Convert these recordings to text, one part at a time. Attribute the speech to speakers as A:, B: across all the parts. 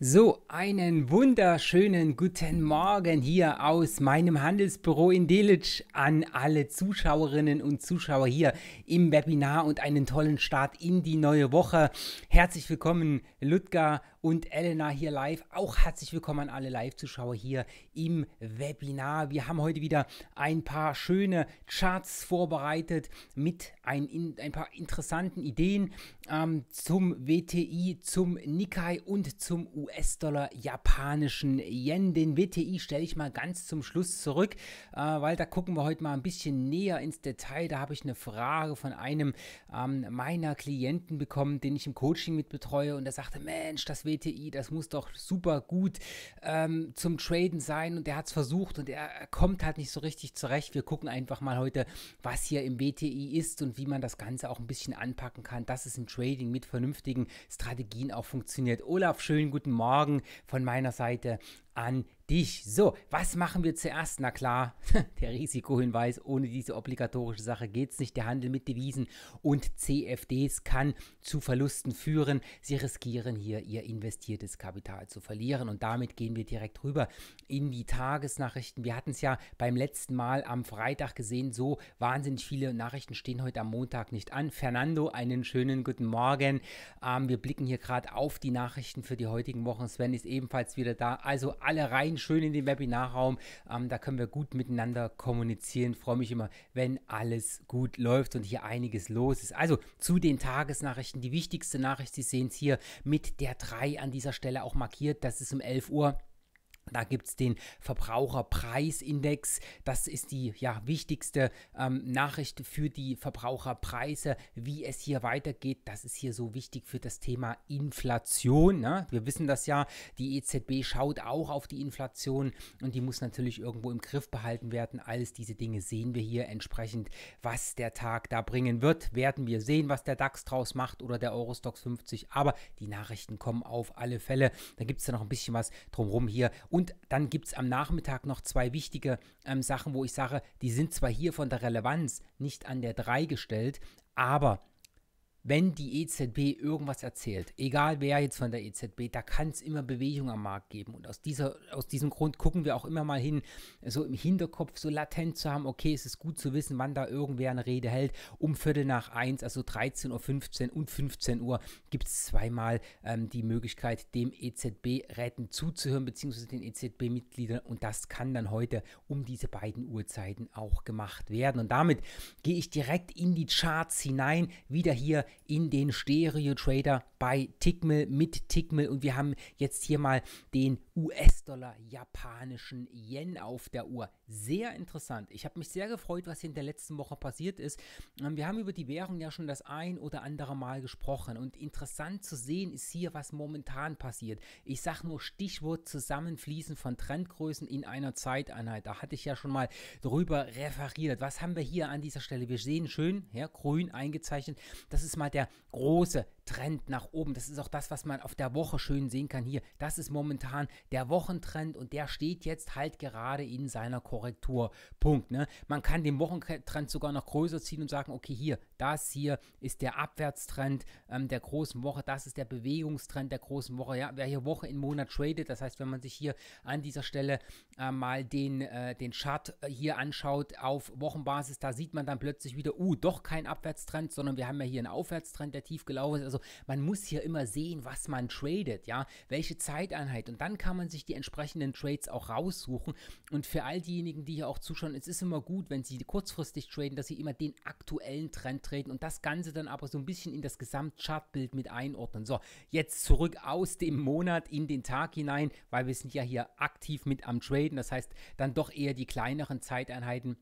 A: So, einen wunderschönen guten Morgen hier aus meinem Handelsbüro in Delitzsch an alle Zuschauerinnen und Zuschauer hier im Webinar und einen tollen Start in die neue Woche. Herzlich willkommen, Ludger und Elena hier live. Auch herzlich willkommen an alle Live-Zuschauer hier im Webinar. Wir haben heute wieder ein paar schöne Charts vorbereitet mit ein, in, ein paar interessanten Ideen ähm, zum WTI, zum Nikkei und zum US-Dollar japanischen Yen. Den WTI stelle ich mal ganz zum Schluss zurück, äh, weil da gucken wir heute mal ein bisschen näher ins Detail. Da habe ich eine Frage von einem ähm, meiner Klienten bekommen, den ich im Coaching mit betreue und der sagte, Mensch, das WTI WTI, das muss doch super gut ähm, zum Traden sein und er hat es versucht und er kommt halt nicht so richtig zurecht. Wir gucken einfach mal heute, was hier im WTI ist und wie man das Ganze auch ein bisschen anpacken kann, dass es im Trading mit vernünftigen Strategien auch funktioniert. Olaf, schönen guten Morgen von meiner Seite an dich. So, was machen wir zuerst? Na klar, der Risikohinweis, ohne diese obligatorische Sache geht es nicht. Der Handel mit Devisen und CFDs kann zu Verlusten führen. Sie riskieren hier ihr investiertes Kapital zu verlieren. Und damit gehen wir direkt rüber in die Tagesnachrichten. Wir hatten es ja beim letzten Mal am Freitag gesehen, so wahnsinnig viele Nachrichten stehen heute am Montag nicht an. Fernando, einen schönen guten Morgen. Ähm, wir blicken hier gerade auf die Nachrichten für die heutigen Wochen. Sven ist ebenfalls wieder da. Also alle rein, schön in den Webinarraum. Ähm, da können wir gut miteinander kommunizieren. Freue mich immer, wenn alles gut läuft und hier einiges los ist. Also zu den Tagesnachrichten. Die wichtigste Nachricht, Sie sehen es hier mit der 3 an dieser Stelle auch markiert. Das ist um 11 Uhr. Da gibt es den Verbraucherpreisindex. Das ist die ja, wichtigste ähm, Nachricht für die Verbraucherpreise, wie es hier weitergeht. Das ist hier so wichtig für das Thema Inflation. Ne? Wir wissen das ja, die EZB schaut auch auf die Inflation und die muss natürlich irgendwo im Griff behalten werden. Alles diese Dinge sehen wir hier entsprechend, was der Tag da bringen wird. Werden wir sehen, was der DAX draus macht oder der Eurostox 50. Aber die Nachrichten kommen auf alle Fälle. Da gibt es ja noch ein bisschen was drumherum hier. Und und dann gibt es am Nachmittag noch zwei wichtige ähm, Sachen, wo ich sage, die sind zwar hier von der Relevanz nicht an der 3 gestellt, aber wenn die EZB irgendwas erzählt, egal wer jetzt von der EZB, da kann es immer Bewegung am Markt geben. Und aus, dieser, aus diesem Grund gucken wir auch immer mal hin, so im Hinterkopf so latent zu haben, okay, es ist gut zu wissen, wann da irgendwer eine Rede hält. Um Viertel nach eins, also 13.15 Uhr und 15 Uhr, gibt es zweimal ähm, die Möglichkeit, dem EZB-Räten zuzuhören, beziehungsweise den EZB-Mitgliedern. Und das kann dann heute um diese beiden Uhrzeiten auch gemacht werden. Und damit gehe ich direkt in die Charts hinein, wieder hier in den Stereo Trader bei Tickmill mit Tickmill und wir haben jetzt hier mal den US-Dollar japanischen Yen auf der Uhr. Sehr interessant. Ich habe mich sehr gefreut, was hier in der letzten Woche passiert ist. Ähm, wir haben über die Währung ja schon das ein oder andere Mal gesprochen und interessant zu sehen ist hier, was momentan passiert. Ich sage nur Stichwort Zusammenfließen von Trendgrößen in einer Zeiteinheit. Da hatte ich ja schon mal drüber referiert. Was haben wir hier an dieser Stelle? Wir sehen schön, ja, grün eingezeichnet. Das ist mal nochmal der große Trend nach oben. Das ist auch das, was man auf der Woche schön sehen kann hier. Das ist momentan der Wochentrend und der steht jetzt halt gerade in seiner Korrektur. Punkt. Ne? Man kann den Wochentrend sogar noch größer ziehen und sagen, okay, hier, das hier ist der Abwärtstrend ähm, der großen Woche, das ist der Bewegungstrend der großen Woche. Ja, wer hier Woche in Monat tradet, das heißt, wenn man sich hier an dieser Stelle äh, mal den, äh, den Chart äh, hier anschaut auf Wochenbasis, da sieht man dann plötzlich wieder, uh, doch kein Abwärtstrend, sondern wir haben ja hier einen Aufwärtstrend. Aufwärtstrend, der tief gelaufen ist. Also man muss hier immer sehen, was man tradet, ja, welche Zeiteinheit. Und dann kann man sich die entsprechenden Trades auch raussuchen. Und für all diejenigen, die hier auch zuschauen, es ist immer gut, wenn sie kurzfristig traden, dass sie immer den aktuellen Trend treten und das Ganze dann aber so ein bisschen in das Gesamtchartbild mit einordnen. So, jetzt zurück aus dem Monat in den Tag hinein, weil wir sind ja hier aktiv mit am Traden. Das heißt, dann doch eher die kleineren Zeiteinheiten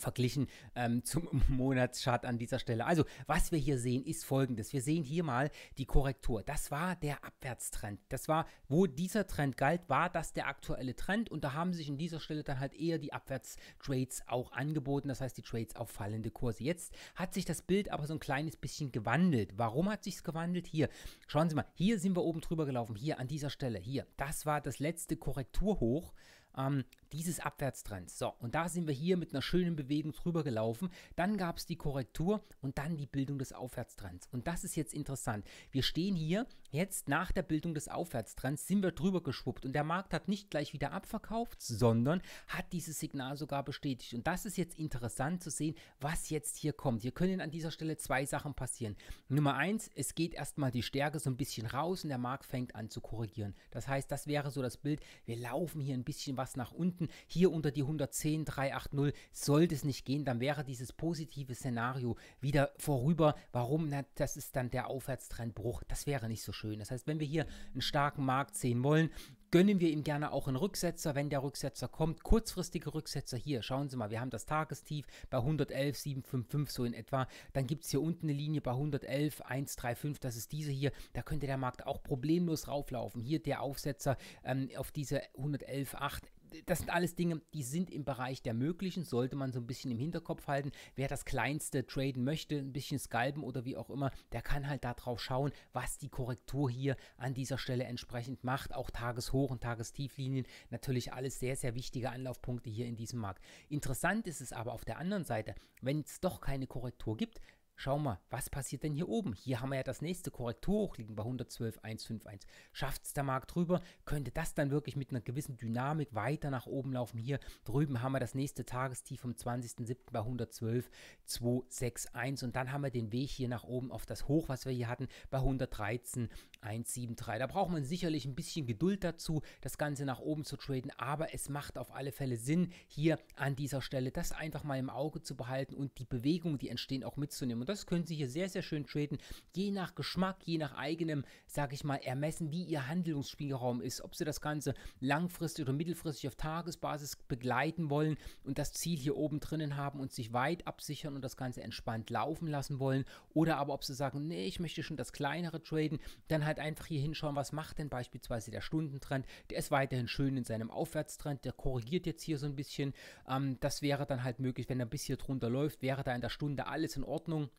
A: verglichen ähm, zum Monatschart an dieser Stelle. Also, was wir hier sehen, ist folgendes. Wir sehen hier mal die Korrektur. Das war der Abwärtstrend. Das war, wo dieser Trend galt, war das der aktuelle Trend und da haben sich an dieser Stelle dann halt eher die Abwärtstrades auch angeboten, das heißt die Trades auf fallende Kurse. Jetzt hat sich das Bild aber so ein kleines bisschen gewandelt. Warum hat sich es gewandelt? Hier, schauen Sie mal, hier sind wir oben drüber gelaufen, hier an dieser Stelle, hier. Das war das letzte Korrekturhoch ähm, dieses Abwärtstrends. So, und da sind wir hier mit einer schönen Bewegung drüber gelaufen. Dann gab es die Korrektur und dann die Bildung des Aufwärtstrends. Und das ist jetzt interessant. Wir stehen hier Jetzt nach der Bildung des Aufwärtstrends sind wir drüber geschwuppt und der Markt hat nicht gleich wieder abverkauft, sondern hat dieses Signal sogar bestätigt. Und das ist jetzt interessant zu sehen, was jetzt hier kommt. Hier können an dieser Stelle zwei Sachen passieren. Nummer eins, es geht erstmal die Stärke so ein bisschen raus und der Markt fängt an zu korrigieren. Das heißt, das wäre so das Bild. Wir laufen hier ein bisschen was nach unten. Hier unter die 110, 380 sollte es nicht gehen, dann wäre dieses positive Szenario wieder vorüber. Warum? Na, das ist dann der Aufwärtstrendbruch. Das wäre nicht so schön schön. Das heißt, wenn wir hier einen starken Markt sehen wollen, gönnen wir ihm gerne auch einen Rücksetzer, wenn der Rücksetzer kommt. Kurzfristige Rücksetzer hier, schauen Sie mal, wir haben das Tagestief bei 111,755 so in etwa. Dann gibt es hier unten eine Linie bei 111,135, das ist diese hier. Da könnte der Markt auch problemlos rauflaufen. Hier der Aufsetzer ähm, auf diese 111,8 das sind alles Dinge, die sind im Bereich der Möglichen, sollte man so ein bisschen im Hinterkopf halten. Wer das Kleinste traden möchte, ein bisschen scalpen oder wie auch immer, der kann halt darauf schauen, was die Korrektur hier an dieser Stelle entsprechend macht. Auch Tageshoch- und Tagestieflinien, natürlich alles sehr, sehr wichtige Anlaufpunkte hier in diesem Markt. Interessant ist es aber auf der anderen Seite, wenn es doch keine Korrektur gibt, Schau mal, was passiert denn hier oben? Hier haben wir ja das nächste Korrekturhoch liegen bei 112,151. Schafft es der Markt drüber? Könnte das dann wirklich mit einer gewissen Dynamik weiter nach oben laufen? Hier drüben haben wir das nächste Tagestief vom 20.07. bei 112,261 und dann haben wir den Weg hier nach oben auf das Hoch, was wir hier hatten, bei 113 173. Da braucht man sicherlich ein bisschen Geduld dazu, das Ganze nach oben zu traden, aber es macht auf alle Fälle Sinn, hier an dieser Stelle das einfach mal im Auge zu behalten und die Bewegungen, die entstehen, auch mitzunehmen. Und das können Sie hier sehr, sehr schön traden, je nach Geschmack, je nach eigenem, sage ich mal, Ermessen, wie Ihr Handlungsspielraum ist, ob Sie das Ganze langfristig oder mittelfristig auf Tagesbasis begleiten wollen und das Ziel hier oben drinnen haben und sich weit absichern und das Ganze entspannt laufen lassen wollen oder aber ob Sie sagen, nee, ich möchte schon das kleinere traden, dann halt halt einfach hier hinschauen, was macht denn beispielsweise der Stundentrend. Der ist weiterhin schön in seinem Aufwärtstrend, der korrigiert jetzt hier so ein bisschen. Ähm, das wäre dann halt möglich, wenn er bis hier drunter läuft, wäre da in der Stunde alles in Ordnung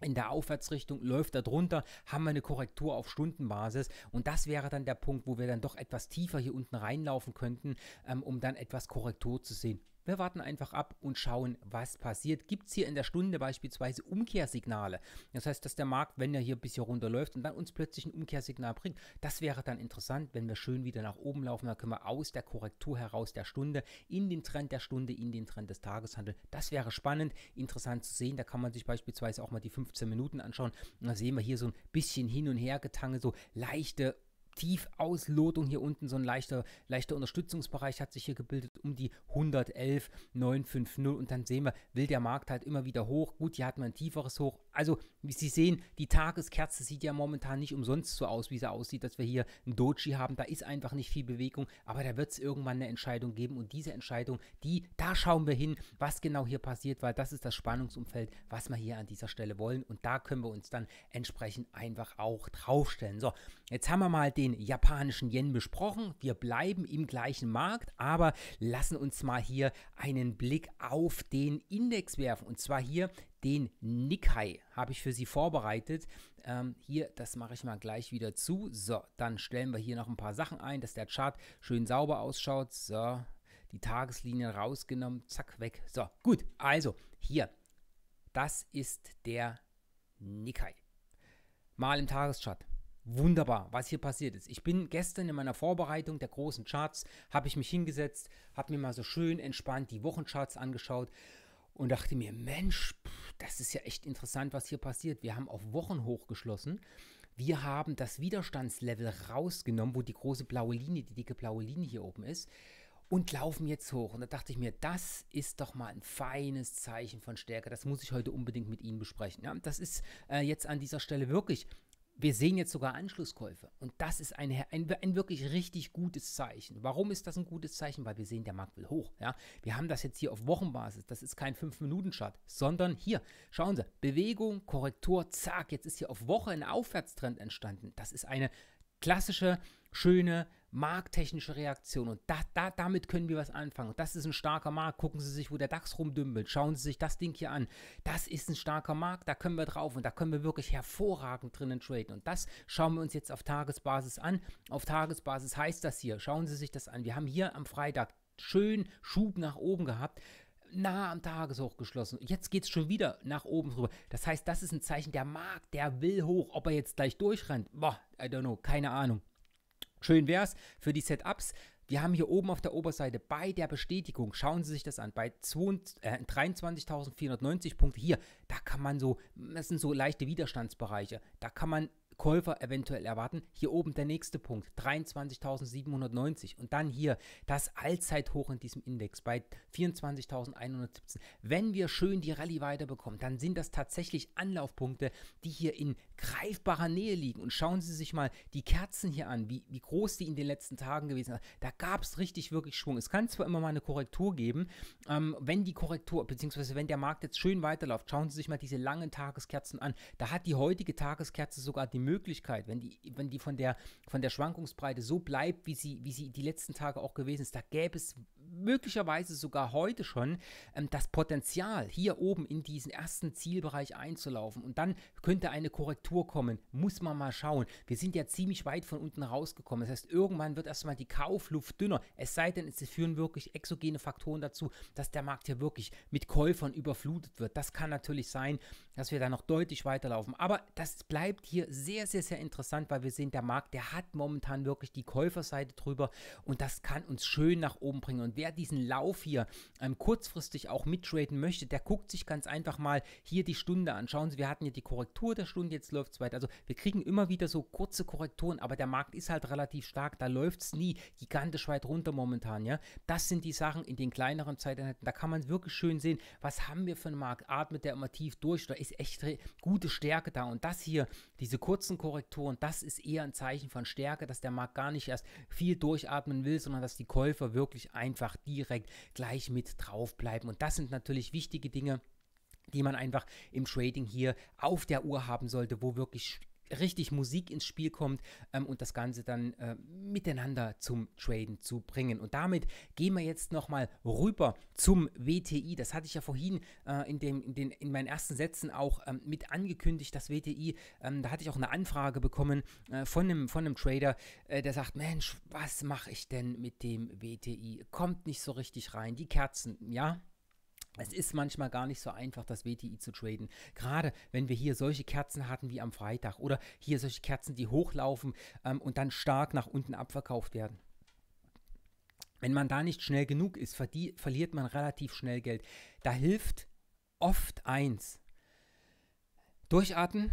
A: in der Aufwärtsrichtung läuft er drunter, haben wir eine Korrektur auf Stundenbasis und das wäre dann der Punkt, wo wir dann doch etwas tiefer hier unten reinlaufen könnten, ähm, um dann etwas Korrektur zu sehen. Wir warten einfach ab und schauen, was passiert. Gibt es hier in der Stunde beispielsweise Umkehrsignale? Das heißt, dass der Markt, wenn er hier ein bisschen runterläuft und dann uns plötzlich ein Umkehrsignal bringt, das wäre dann interessant, wenn wir schön wieder nach oben laufen. Dann können wir aus der Korrektur heraus der Stunde in den Trend der Stunde, in den Trend des Tages handeln. Das wäre spannend, interessant zu sehen. Da kann man sich beispielsweise auch mal die 15 Minuten anschauen. Und da sehen wir hier so ein bisschen hin und her getange, so leichte Tiefauslodung hier unten, so ein leichter, leichter Unterstützungsbereich hat sich hier gebildet um die 111,950 und dann sehen wir, will der Markt halt immer wieder hoch. Gut, hier hat man ein tieferes Hoch, also wie Sie sehen, die Tageskerze sieht ja momentan nicht umsonst so aus, wie sie aussieht, dass wir hier ein Doji haben. Da ist einfach nicht viel Bewegung, aber da wird es irgendwann eine Entscheidung geben und diese Entscheidung, die, da schauen wir hin, was genau hier passiert, weil das ist das Spannungsumfeld, was wir hier an dieser Stelle wollen und da können wir uns dann entsprechend einfach auch draufstellen. So, jetzt haben wir mal den japanischen Yen besprochen. Wir bleiben im gleichen Markt, aber lassen uns mal hier einen Blick auf den Index werfen und zwar hier den Nikkei habe ich für Sie vorbereitet. Ähm, hier, das mache ich mal gleich wieder zu. So, dann stellen wir hier noch ein paar Sachen ein, dass der Chart schön sauber ausschaut. So, die Tageslinie rausgenommen, zack, weg. So, gut, also hier, das ist der Nikkei. Mal im Tageschart. Wunderbar, was hier passiert ist. Ich bin gestern in meiner Vorbereitung der großen Charts, habe ich mich hingesetzt, habe mir mal so schön entspannt die Wochencharts angeschaut und dachte mir, Mensch, das ist ja echt interessant, was hier passiert. Wir haben auf Wochenhoch geschlossen. Wir haben das Widerstandslevel rausgenommen, wo die große blaue Linie, die dicke blaue Linie hier oben ist, und laufen jetzt hoch. Und da dachte ich mir, das ist doch mal ein feines Zeichen von Stärke. Das muss ich heute unbedingt mit Ihnen besprechen. Ja, das ist äh, jetzt an dieser Stelle wirklich wir sehen jetzt sogar Anschlusskäufe. Und das ist ein, ein, ein, wirklich richtig gutes Zeichen. Warum ist das ein gutes Zeichen? Weil wir sehen, der Markt will hoch. Ja? Wir haben das jetzt hier auf Wochenbasis. Das ist kein 5-Minuten-Chart, sondern hier, schauen Sie, Bewegung, Korrektur, zack. Jetzt ist hier auf Woche ein Aufwärtstrend entstanden. Das ist eine klassische, schöne, markttechnische Reaktion. Und da, da, damit können wir was anfangen. das ist ein starker Markt. Gucken Sie sich, wo der DAX rumdümpelt. Schauen Sie sich das Ding hier an. Das ist ein starker Markt. Da können wir drauf und da können wir wirklich hervorragend drinnen traden. Und das schauen wir uns jetzt auf Tagesbasis an. Auf Tagesbasis heißt das hier. Schauen Sie sich das an. Wir haben hier am Freitag schön Schub nach oben gehabt nah am Tageshoch geschlossen. Jetzt geht es schon wieder nach oben drüber. Das heißt, das ist ein Zeichen, der Markt, der will hoch. Ob er jetzt gleich durchrennt, boah, I don't know, keine Ahnung. Schön wäre es für die Setups. Wir haben hier oben auf der Oberseite bei der Bestätigung, schauen Sie sich das an, bei 23.490 äh, Punkten hier, da kann man so, das sind so leichte Widerstandsbereiche, da kann man Käufer eventuell erwarten. Hier oben der nächste Punkt, 23.790 und dann hier das Allzeithoch in diesem Index bei 24.117. Wenn wir schön die Rallye weiterbekommen, dann sind das tatsächlich Anlaufpunkte, die hier in greifbarer Nähe liegen. Und schauen Sie sich mal die Kerzen hier an, wie, wie groß die in den letzten Tagen gewesen sind. Da gab es richtig wirklich Schwung. Es kann zwar immer mal eine Korrektur geben, ähm, wenn die Korrektur, beziehungsweise wenn der Markt jetzt schön weiterläuft, schauen Sie sich mal diese langen Tageskerzen an. Da hat die heutige Tageskerze sogar die Möglichkeit, wenn die, wenn die von der, von der Schwankungsbreite so bleibt, wie sie, wie sie die letzten Tage auch gewesen ist, da gäbe es möglicherweise sogar heute schon ähm, das Potenzial, hier oben in diesen ersten Zielbereich einzulaufen. Und dann könnte eine Korrektur kommen. Muss man mal schauen. Wir sind ja ziemlich weit von unten rausgekommen. Das heißt, irgendwann wird erstmal die Kaufluft dünner. Es sei denn, es führen wirklich exogene Faktoren dazu, dass der Markt hier wirklich mit Käufern überflutet wird. Das kann natürlich sein dass wir da noch deutlich weiterlaufen. Aber das bleibt hier sehr, sehr, sehr interessant, weil wir sehen, der Markt, der hat momentan wirklich die Käuferseite drüber und das kann uns schön nach oben bringen. Und wer diesen Lauf hier ähm, kurzfristig auch mittraden möchte, der guckt sich ganz einfach mal hier die Stunde an. Schauen Sie, wir hatten ja die Korrektur der Stunde, jetzt läuft es weiter. Also wir kriegen immer wieder so kurze Korrekturen, aber der Markt ist halt relativ stark, da läuft es nie gigantisch weit runter momentan. Ja? Das sind die Sachen in den kleineren Zeiteinheiten, da kann man wirklich schön sehen, was haben wir für einen Markt, atmet der immer tief durch oder ist ist echt gute Stärke da. Und das hier, diese kurzen Korrekturen, das ist eher ein Zeichen von Stärke, dass der Markt gar nicht erst viel durchatmen will, sondern dass die Käufer wirklich einfach direkt gleich mit drauf bleiben. Und das sind natürlich wichtige Dinge die man einfach im Trading hier auf der Uhr haben sollte, wo wirklich richtig Musik ins Spiel kommt ähm, und das Ganze dann äh, miteinander zum Traden zu bringen. Und damit gehen wir jetzt nochmal rüber zum WTI. Das hatte ich ja vorhin äh, in, dem, in, den, in meinen ersten Sätzen auch ähm, mit angekündigt, das WTI. Ähm, da hatte ich auch eine Anfrage bekommen äh, von, einem, von einem Trader, äh, der sagt, Mensch, was mache ich denn mit dem WTI? Kommt nicht so richtig rein. Die Kerzen, ja, es ist manchmal gar nicht so einfach, das WTI zu traden. Gerade wenn wir hier solche Kerzen hatten wie am Freitag oder hier solche Kerzen, die hochlaufen ähm, und dann stark nach unten abverkauft werden. Wenn man da nicht schnell genug ist, verliert man relativ schnell Geld. Da hilft oft eins. Durchatmen,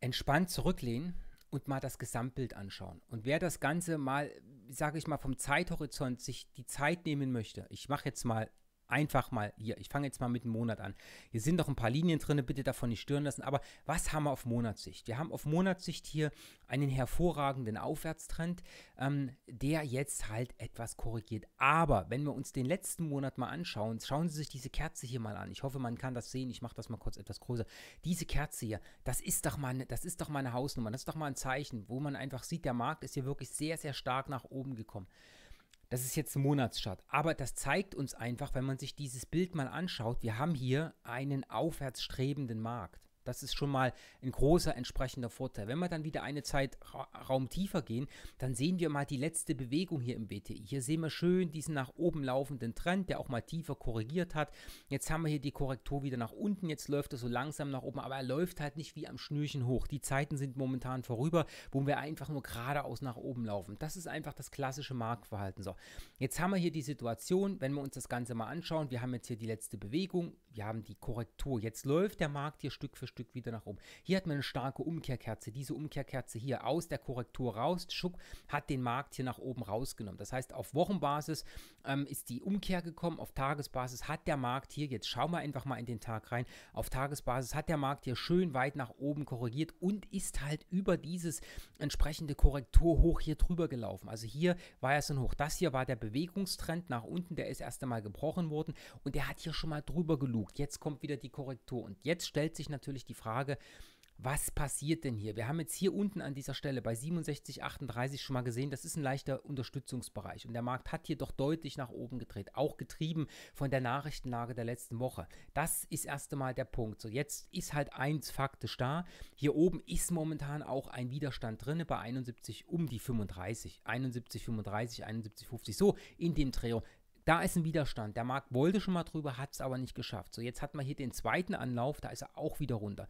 A: entspannt zurücklehnen und mal das Gesamtbild anschauen. Und wer das Ganze mal, sage ich mal, vom Zeithorizont sich die Zeit nehmen möchte, ich mache jetzt mal einfach mal hier, ich fange jetzt mal mit dem Monat an. Hier sind noch ein paar Linien drin, bitte davon nicht stören lassen, aber was haben wir auf Monatssicht? Wir haben auf Monatssicht hier einen hervorragenden Aufwärtstrend, ähm, der jetzt halt etwas korrigiert. Aber wenn wir uns den letzten Monat mal anschauen, schauen Sie sich diese Kerze hier mal an. Ich hoffe, man kann das sehen. Ich mache das mal kurz etwas größer. Diese Kerze hier, das ist doch mal, das ist doch mal eine Hausnummer. Das ist doch mal ein Zeichen, wo man einfach sieht, der Markt ist hier wirklich sehr, sehr stark nach oben gekommen. Das ist jetzt ein Monatschart. Aber das zeigt uns einfach, wenn man sich dieses Bild mal anschaut, wir haben hier einen aufwärtsstrebenden Markt. Das ist schon mal ein großer entsprechender Vorteil. Wenn wir dann wieder eine Zeitraum tiefer gehen, dann sehen wir mal die letzte Bewegung hier im WTI. Hier sehen wir schön diesen nach oben laufenden Trend, der auch mal tiefer korrigiert hat. Jetzt haben wir hier die Korrektur wieder nach unten. Jetzt läuft er so langsam nach oben, aber er läuft halt nicht wie am Schnürchen hoch. Die Zeiten sind momentan vorüber, wo wir einfach nur geradeaus nach oben laufen. Das ist einfach das klassische Marktverhalten. So, jetzt haben wir hier die Situation, wenn wir uns das Ganze mal anschauen. Wir haben jetzt hier die letzte Bewegung, wir haben die Korrektur. Jetzt läuft der Markt hier Stück für Stück Stück wieder nach oben. Hier hat man eine starke Umkehrkerze. Diese Umkehrkerze hier aus der Korrektur raus, Schuck, hat den Markt hier nach oben rausgenommen. Das heißt, auf Wochenbasis ähm, ist die Umkehr gekommen, auf Tagesbasis hat der Markt hier, jetzt schauen wir einfach mal in den Tag rein, auf Tagesbasis hat der Markt hier schön weit nach oben korrigiert und ist halt über dieses entsprechende Korrekturhoch hier drüber gelaufen. Also hier war ja so ein Hoch. Das hier war der Bewegungstrend nach unten, der ist erst einmal gebrochen worden und der hat hier schon mal drüber gelugt. Jetzt kommt wieder die Korrektur und jetzt stellt sich natürlich die Frage, was passiert denn hier? Wir haben jetzt hier unten an dieser Stelle bei 67,38 schon mal gesehen, das ist ein leichter Unterstützungsbereich. Und der Markt hat hier doch deutlich nach oben gedreht, auch getrieben von der Nachrichtenlage der letzten Woche. Das ist erst einmal der Punkt. So, jetzt ist halt eins faktisch da. Hier oben ist momentan auch ein Widerstand drin bei 71 um die 35. 71, 35, So in dem Dreh da ist ein Widerstand. Der Markt wollte schon mal drüber, hat es aber nicht geschafft. So, jetzt hat man hier den zweiten Anlauf, da ist er auch wieder runter.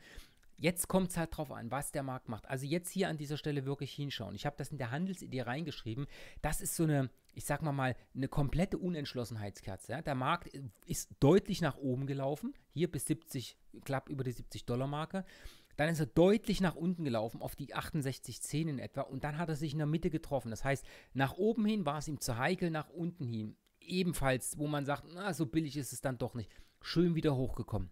A: Jetzt kommt es halt drauf an, was der Markt macht. Also jetzt hier an dieser Stelle wirklich hinschauen. Ich habe das in der Handelsidee reingeschrieben. Das ist so eine, ich sag mal mal, eine komplette Unentschlossenheitskerze. Ja? Der Markt ist deutlich nach oben gelaufen, hier bis 70, knapp über die 70-Dollar-Marke. Dann ist er deutlich nach unten gelaufen, auf die 68,10 in etwa. Und dann hat er sich in der Mitte getroffen. Das heißt, nach oben hin war es ihm zu heikel, nach unten hin ebenfalls, wo man sagt, na, so billig ist es dann doch nicht, schön wieder hochgekommen.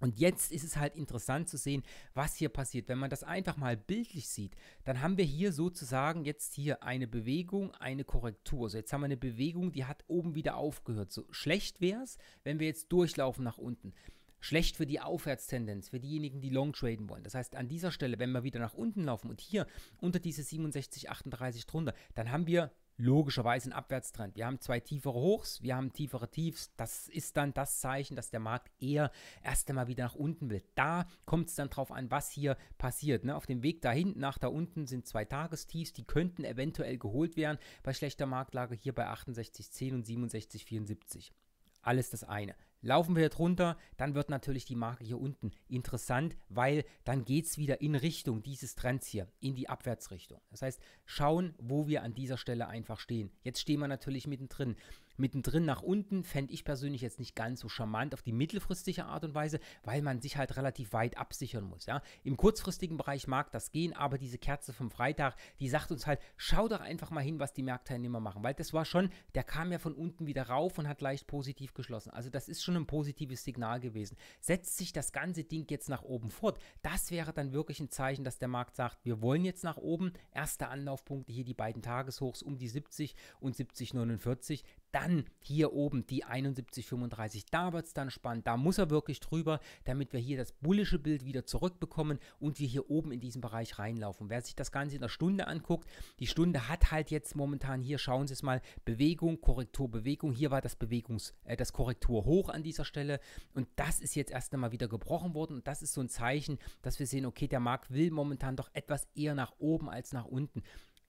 A: Und jetzt ist es halt interessant zu sehen, was hier passiert. Wenn man das einfach mal bildlich sieht, dann haben wir hier sozusagen jetzt hier eine Bewegung, eine Korrektur. So, jetzt haben wir eine Bewegung, die hat oben wieder aufgehört. So schlecht wäre es, wenn wir jetzt durchlaufen nach unten. Schlecht für die Aufwärtstendenz, für diejenigen, die long traden wollen. Das heißt, an dieser Stelle, wenn wir wieder nach unten laufen und hier unter diese 67, 38 drunter, dann haben wir logischerweise ein Abwärtstrend. Wir haben zwei tiefere Hochs, wir haben tiefere Tiefs. Das ist dann das Zeichen, dass der Markt eher erst einmal wieder nach unten will. Da kommt es dann drauf an, was hier passiert. Ne? Auf dem Weg dahin, nach da unten sind zwei Tagestiefs, die könnten eventuell geholt werden bei schlechter Marktlage hier bei 68,10 und 67,74. Alles das eine. Laufen wir drunter, dann wird natürlich die Marke hier unten interessant, weil dann geht es wieder in Richtung dieses Trends hier, in die Abwärtsrichtung. Das heißt, schauen, wo wir an dieser Stelle einfach stehen. Jetzt stehen wir natürlich mittendrin mittendrin nach unten fände ich persönlich jetzt nicht ganz so charmant auf die mittelfristige Art und Weise, weil man sich halt relativ weit absichern muss. Ja? Im kurzfristigen Bereich mag das gehen, aber diese Kerze vom Freitag, die sagt uns halt, schau doch einfach mal hin, was die Marktteilnehmer machen, weil das war schon, der kam ja von unten wieder rauf und hat leicht positiv geschlossen. Also das ist schon ein positives Signal gewesen. Setzt sich das ganze Ding jetzt nach oben fort, das wäre dann wirklich ein Zeichen, dass der Markt sagt, wir wollen jetzt nach oben. Erste Anlaufpunkte hier die beiden Tageshochs um die 70 und 70,49 dann hier oben die 71,35, da wird es dann spannend, da muss er wirklich drüber, damit wir hier das bullische Bild wieder zurückbekommen und wir hier oben in diesen Bereich reinlaufen. Wer sich das Ganze in der Stunde anguckt, die Stunde hat halt jetzt momentan hier, schauen Sie es mal, Bewegung, Korrektur, Bewegung, hier war das Bewegungs, äh, das Korrektur hoch an dieser Stelle und das ist jetzt erst einmal wieder gebrochen worden und das ist so ein Zeichen, dass wir sehen, okay, der Markt will momentan doch etwas eher nach oben als nach unten.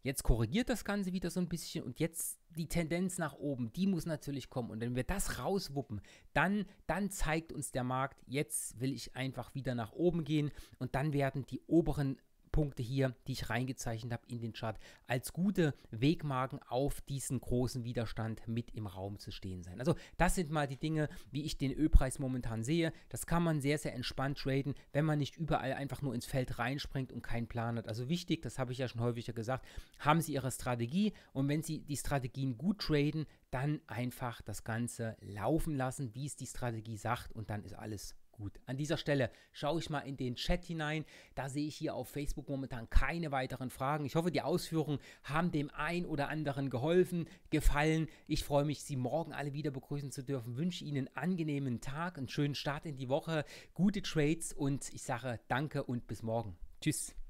A: Jetzt korrigiert das Ganze wieder so ein bisschen und jetzt die Tendenz nach oben, die muss natürlich kommen. Und wenn wir das rauswuppen, dann, dann zeigt uns der Markt, jetzt will ich einfach wieder nach oben gehen und dann werden die oberen Punkte hier, die ich reingezeichnet habe in den Chart, als gute Wegmarken auf diesen großen Widerstand mit im Raum zu stehen sein. Also das sind mal die Dinge, wie ich den Ölpreis momentan sehe. Das kann man sehr, sehr entspannt traden, wenn man nicht überall einfach nur ins Feld reinspringt und keinen Plan hat. Also wichtig, das habe ich ja schon häufiger gesagt, haben Sie Ihre Strategie und wenn Sie die Strategien gut traden, dann einfach das Ganze laufen lassen, wie es die Strategie sagt und dann ist alles Gut, an dieser Stelle schaue ich mal in den Chat hinein. Da sehe ich hier auf Facebook momentan keine weiteren Fragen. Ich hoffe, die Ausführungen haben dem einen oder anderen geholfen, gefallen. Ich freue mich, Sie morgen alle wieder begrüßen zu dürfen. Wünsche Ihnen einen angenehmen Tag, einen schönen Start in die Woche, gute Trades und ich sage danke und bis morgen. Tschüss.